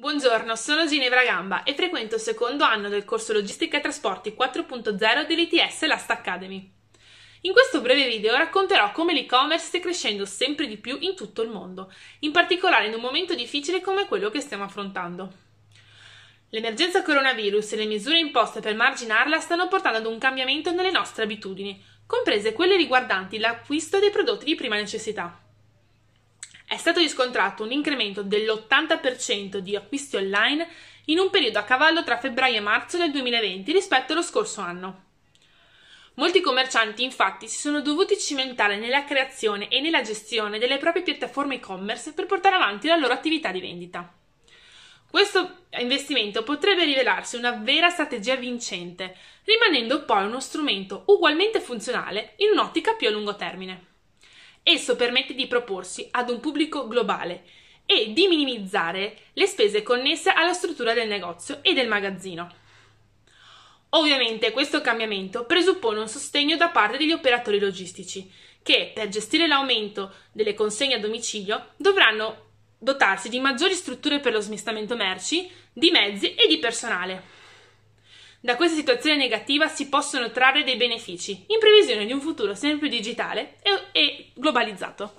Buongiorno, sono Ginevra Gamba e frequento il secondo anno del corso Logistica e Trasporti 4.0 dell'ITS Last Academy. In questo breve video racconterò come l'e-commerce stia crescendo sempre di più in tutto il mondo, in particolare in un momento difficile come quello che stiamo affrontando. L'emergenza coronavirus e le misure imposte per marginarla stanno portando ad un cambiamento nelle nostre abitudini, comprese quelle riguardanti l'acquisto dei prodotti di prima necessità. È stato riscontrato un incremento dell'80% di acquisti online in un periodo a cavallo tra febbraio e marzo del 2020 rispetto allo scorso anno. Molti commercianti infatti si sono dovuti cimentare nella creazione e nella gestione delle proprie piattaforme e-commerce per portare avanti la loro attività di vendita. Questo investimento potrebbe rivelarsi una vera strategia vincente, rimanendo poi uno strumento ugualmente funzionale in un'ottica più a lungo termine. Esso permette di proporsi ad un pubblico globale e di minimizzare le spese connesse alla struttura del negozio e del magazzino. Ovviamente questo cambiamento presuppone un sostegno da parte degli operatori logistici, che per gestire l'aumento delle consegne a domicilio dovranno dotarsi di maggiori strutture per lo smistamento merci, di mezzi e di personale. Da questa situazione negativa si possono trarre dei benefici in previsione di un futuro sempre più digitale e, e globalizzato.